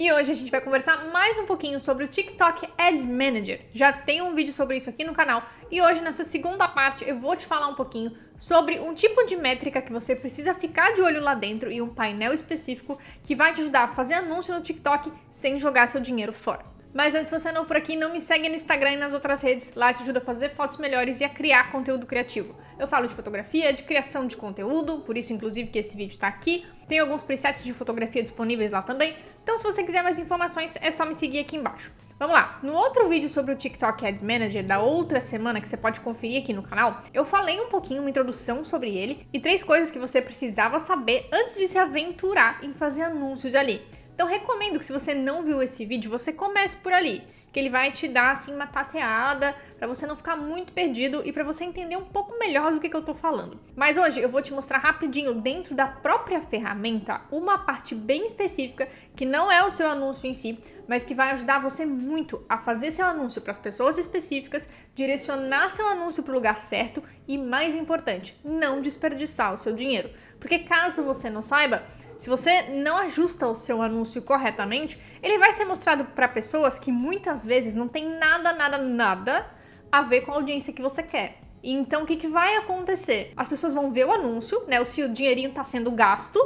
E hoje a gente vai conversar mais um pouquinho sobre o TikTok Ads Manager. Já tem um vídeo sobre isso aqui no canal e hoje nessa segunda parte eu vou te falar um pouquinho sobre um tipo de métrica que você precisa ficar de olho lá dentro e um painel específico que vai te ajudar a fazer anúncio no TikTok sem jogar seu dinheiro fora. Mas antes, você é novo por aqui, não me segue no Instagram e nas outras redes, lá te ajuda a fazer fotos melhores e a criar conteúdo criativo. Eu falo de fotografia, de criação de conteúdo, por isso inclusive que esse vídeo está aqui. Tem alguns presets de fotografia disponíveis lá também, então se você quiser mais informações é só me seguir aqui embaixo. Vamos lá, no outro vídeo sobre o TikTok Ads Manager da outra semana que você pode conferir aqui no canal, eu falei um pouquinho, uma introdução sobre ele e três coisas que você precisava saber antes de se aventurar em fazer anúncios ali. Então recomendo que se você não viu esse vídeo, você comece por ali, que ele vai te dar assim uma tateada para você não ficar muito perdido e para você entender um pouco melhor do que, que eu estou falando. Mas hoje eu vou te mostrar rapidinho dentro da própria ferramenta uma parte bem específica que não é o seu anúncio em si, mas que vai ajudar você muito a fazer seu anúncio para as pessoas específicas, direcionar seu anúncio para o lugar certo e mais importante, não desperdiçar o seu dinheiro. Porque caso você não saiba, se você não ajusta o seu anúncio corretamente, ele vai ser mostrado para pessoas que muitas vezes não tem nada, nada, nada a ver com a audiência que você quer. Então o que, que vai acontecer? As pessoas vão ver o anúncio, né? O seu dinheirinho está sendo gasto,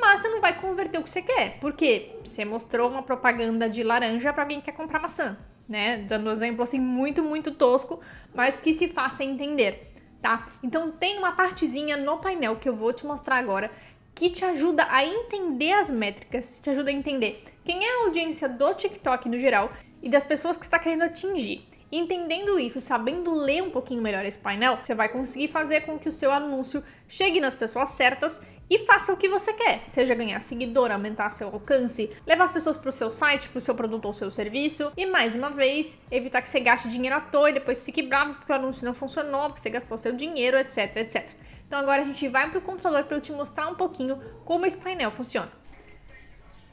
mas você não vai converter o que você quer. Porque você mostrou uma propaganda de laranja para alguém que quer comprar maçã, né? Dando um exemplo assim muito, muito tosco, mas que se faça entender tá? Então tem uma partezinha no painel que eu vou te mostrar agora que te ajuda a entender as métricas, te ajuda a entender quem é a audiência do TikTok no geral e das pessoas que está querendo atingir. Entendendo isso, sabendo ler um pouquinho melhor esse painel, você vai conseguir fazer com que o seu anúncio chegue nas pessoas certas e faça o que você quer, seja ganhar seguidor, aumentar seu alcance, levar as pessoas para o seu site, para o seu produto ou seu serviço e mais uma vez evitar que você gaste dinheiro à toa e depois fique bravo porque o anúncio não funcionou, porque você gastou seu dinheiro, etc, etc. Então agora a gente vai para o computador para eu te mostrar um pouquinho como esse painel funciona.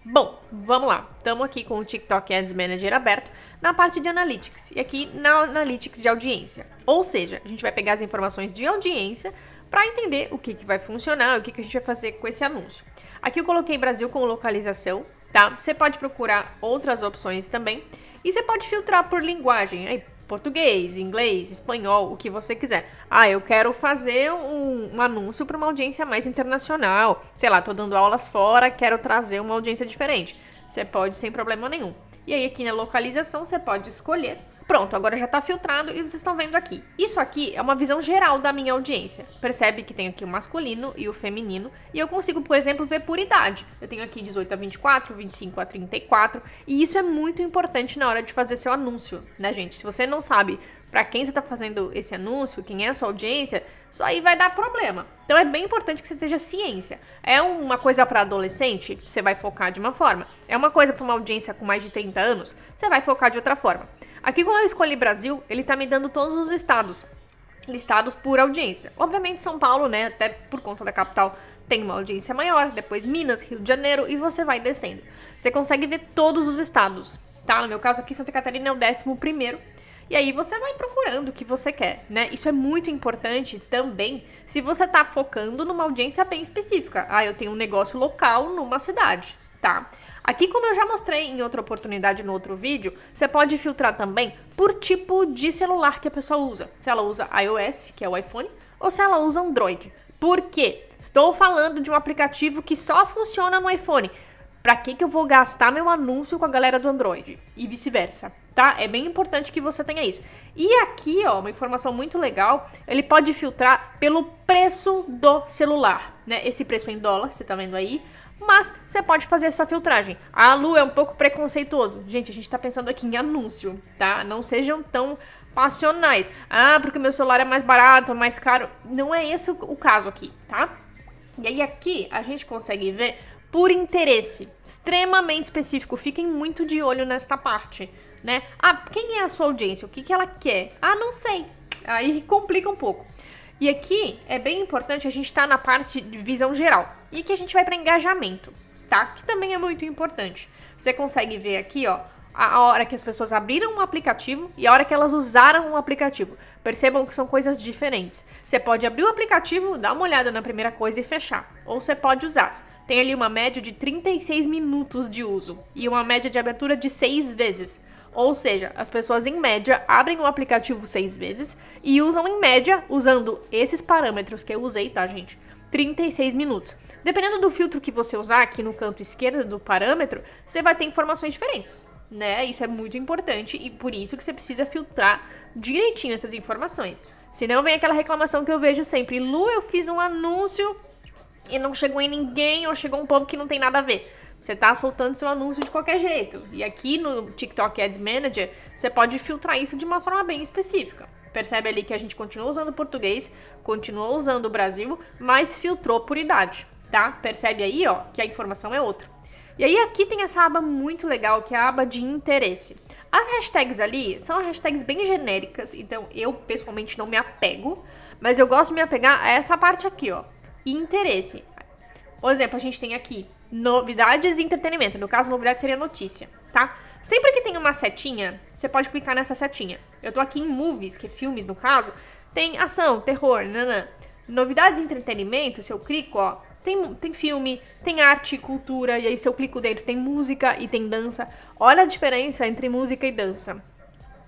Bom, vamos lá. Estamos aqui com o TikTok Ads Manager aberto na parte de Analytics e aqui na Analytics de audiência. Ou seja, a gente vai pegar as informações de audiência para entender o que, que vai funcionar, o que, que a gente vai fazer com esse anúncio. Aqui eu coloquei Brasil com localização, tá? Você pode procurar outras opções também. E você pode filtrar por linguagem, aí português, inglês, espanhol, o que você quiser. Ah, eu quero fazer um, um anúncio para uma audiência mais internacional. Sei lá, tô dando aulas fora, quero trazer uma audiência diferente. Você pode sem problema nenhum. E aí aqui na localização você pode escolher Pronto, agora já está filtrado e vocês estão vendo aqui. Isso aqui é uma visão geral da minha audiência. Percebe que tem aqui o masculino e o feminino, e eu consigo, por exemplo, ver por idade. Eu tenho aqui 18 a 24, 25 a 34, e isso é muito importante na hora de fazer seu anúncio, né, gente? Se você não sabe para quem você está fazendo esse anúncio, quem é a sua audiência, isso aí vai dar problema. Então é bem importante que você esteja ciência. É uma coisa para adolescente, você vai focar de uma forma. É uma coisa para uma audiência com mais de 30 anos, você vai focar de outra forma. Aqui, como eu escolhi Brasil, ele tá me dando todos os estados listados por audiência. Obviamente, São Paulo, né? Até por conta da capital, tem uma audiência maior. Depois, Minas, Rio de Janeiro e você vai descendo. Você consegue ver todos os estados, tá? No meu caso aqui, Santa Catarina é o décimo primeiro. E aí você vai procurando o que você quer, né? Isso é muito importante também se você tá focando numa audiência bem específica. Ah, eu tenho um negócio local numa cidade, tá? Aqui, como eu já mostrei em outra oportunidade no outro vídeo, você pode filtrar também por tipo de celular que a pessoa usa. Se ela usa iOS, que é o iPhone, ou se ela usa Android. Por quê? Estou falando de um aplicativo que só funciona no iPhone. Para que, que eu vou gastar meu anúncio com a galera do Android? E vice-versa tá? É bem importante que você tenha isso. E aqui, ó, uma informação muito legal, ele pode filtrar pelo preço do celular, né? Esse preço em dólar, você tá vendo aí, mas você pode fazer essa filtragem. A Lu é um pouco preconceituoso. Gente, a gente tá pensando aqui em anúncio, tá? Não sejam tão passionais. Ah, porque meu celular é mais barato, é mais caro. Não é esse o caso aqui, tá? E aí aqui a gente consegue ver por interesse, extremamente específico. Fiquem muito de olho nesta parte, né? Ah, quem é a sua audiência? O que, que ela quer? Ah, não sei. Aí complica um pouco. E aqui é bem importante a gente estar tá na parte de visão geral. E que a gente vai para engajamento, tá? Que também é muito importante. Você consegue ver aqui, ó, a hora que as pessoas abriram um aplicativo e a hora que elas usaram um aplicativo. Percebam que são coisas diferentes. Você pode abrir o aplicativo, dar uma olhada na primeira coisa e fechar. Ou você pode usar tem ali uma média de 36 minutos de uso e uma média de abertura de 6 vezes. Ou seja, as pessoas em média abrem o aplicativo 6 vezes e usam em média, usando esses parâmetros que eu usei, tá, gente? 36 minutos. Dependendo do filtro que você usar aqui no canto esquerdo do parâmetro, você vai ter informações diferentes, né? Isso é muito importante e por isso que você precisa filtrar direitinho essas informações. Senão vem aquela reclamação que eu vejo sempre: Lu, eu fiz um anúncio e não chegou em ninguém ou chegou um povo que não tem nada a ver. Você tá soltando seu anúncio de qualquer jeito. E aqui no TikTok Ads Manager, você pode filtrar isso de uma forma bem específica. Percebe ali que a gente continua usando português, continuou usando o Brasil, mas filtrou por idade, tá? Percebe aí, ó, que a informação é outra. E aí aqui tem essa aba muito legal, que é a aba de interesse. As hashtags ali são hashtags bem genéricas, então eu pessoalmente não me apego, mas eu gosto de me apegar a essa parte aqui, ó e interesse. Por exemplo, a gente tem aqui novidades e entretenimento. No caso, novidade seria notícia, tá? Sempre que tem uma setinha, você pode clicar nessa setinha. Eu tô aqui em movies, que é filmes no caso, tem ação, terror, nanã. Novidades e entretenimento, se eu clico, ó, tem, tem filme, tem arte, cultura, e aí se eu clico dentro tem música e tem dança. Olha a diferença entre música e dança.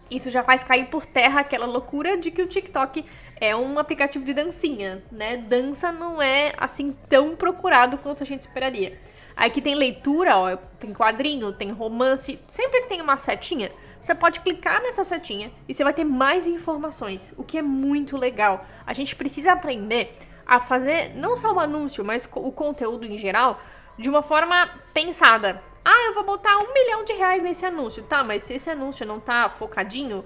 Isso já faz cair por terra aquela loucura de que o TikTok é um aplicativo de dancinha, né? Dança não é assim tão procurado quanto a gente esperaria. Aí que tem leitura, ó, tem quadrinho, tem romance. Sempre que tem uma setinha, você pode clicar nessa setinha e você vai ter mais informações, o que é muito legal. A gente precisa aprender a fazer não só o anúncio, mas o conteúdo em geral de uma forma pensada. Ah, eu vou botar um milhão de reais nesse anúncio. Tá, mas se esse anúncio não tá focadinho,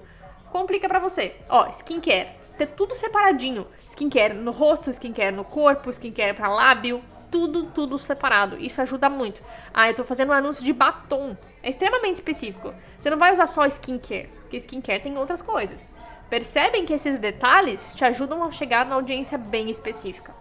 complica para você. Ó, skincare. Ter tá tudo separadinho. Skincare no rosto, skincare no corpo, skincare pra lábio. Tudo, tudo separado. Isso ajuda muito. Ah, eu tô fazendo um anúncio de batom. É extremamente específico. Você não vai usar só skincare, porque skincare tem outras coisas. Percebem que esses detalhes te ajudam a chegar na audiência bem específica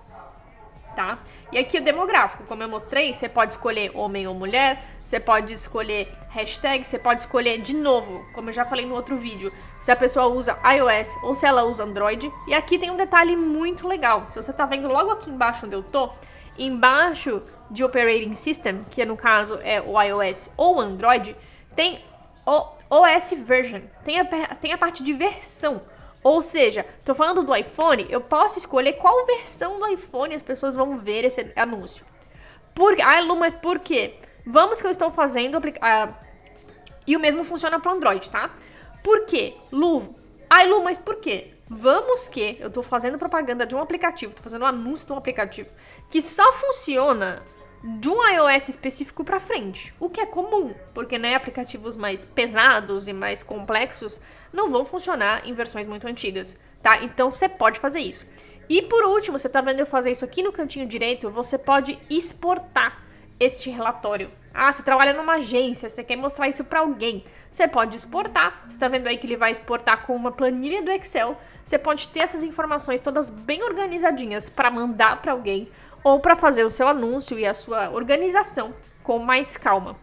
tá? E aqui o demográfico, como eu mostrei, você pode escolher homem ou mulher, você pode escolher hashtag, você pode escolher de novo, como eu já falei no outro vídeo, se a pessoa usa iOS ou se ela usa Android. E aqui tem um detalhe muito legal. Se você tá vendo logo aqui embaixo onde eu tô, embaixo de Operating System, que no caso é o iOS ou Android, tem o OS Version, tem a, tem a parte de versão. Ou seja, tô falando do iPhone, eu posso escolher qual versão do iPhone as pessoas vão ver esse anúncio. Por, ah, Lu, mas por quê? Vamos que eu estou fazendo. Ah, e o mesmo funciona para Android, tá? Por quê? Lu. Ai, Lu, mas por quê? Vamos que eu estou fazendo propaganda de um aplicativo, estou fazendo um anúncio de um aplicativo que só funciona de um iOS específico para frente, o que é comum, porque né, aplicativos mais pesados e mais complexos não vão funcionar em versões muito antigas, tá? Então você pode fazer isso. E por último, você está vendo eu fazer isso aqui no cantinho direito, você pode exportar este relatório. Ah, você trabalha numa agência, você quer mostrar isso para alguém. Você pode exportar. Você está vendo aí que ele vai exportar com uma planilha do Excel. Você pode ter essas informações todas bem organizadinhas para mandar para alguém ou para fazer o seu anúncio e a sua organização com mais calma.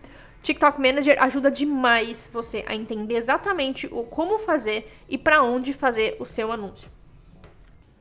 TikTok Manager ajuda demais você a entender exatamente o como fazer e para onde fazer o seu anúncio.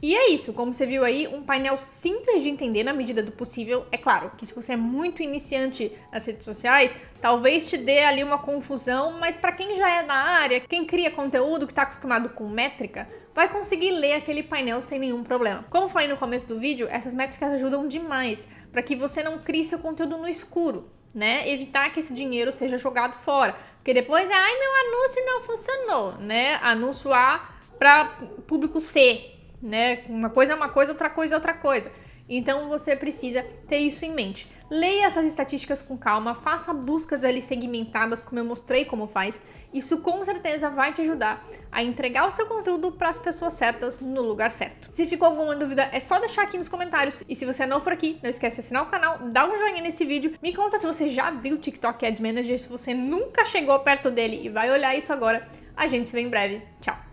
E é isso, como você viu aí, um painel simples de entender na medida do possível. É claro que se você é muito iniciante nas redes sociais, talvez te dê ali uma confusão, mas para quem já é da área, quem cria conteúdo que está acostumado com métrica, vai conseguir ler aquele painel sem nenhum problema. Como falei no começo do vídeo, essas métricas ajudam demais para que você não crie seu conteúdo no escuro. Né? Evitar que esse dinheiro seja jogado fora. Porque depois, é, ai, meu anúncio não funcionou, né? Anúncio A para público C, né? Uma coisa é uma coisa, outra coisa é outra coisa. Então você precisa ter isso em mente. Leia essas estatísticas com calma, faça buscas ali segmentadas, como eu mostrei como faz. Isso com certeza vai te ajudar a entregar o seu conteúdo para as pessoas certas no lugar certo. Se ficou alguma dúvida, é só deixar aqui nos comentários. E se você é novo por aqui, não esquece de assinar o canal, dá um joinha nesse vídeo, me conta se você já abriu o TikTok Ads Manager, se você nunca chegou perto dele e vai olhar isso agora. A gente se vê em breve. Tchau!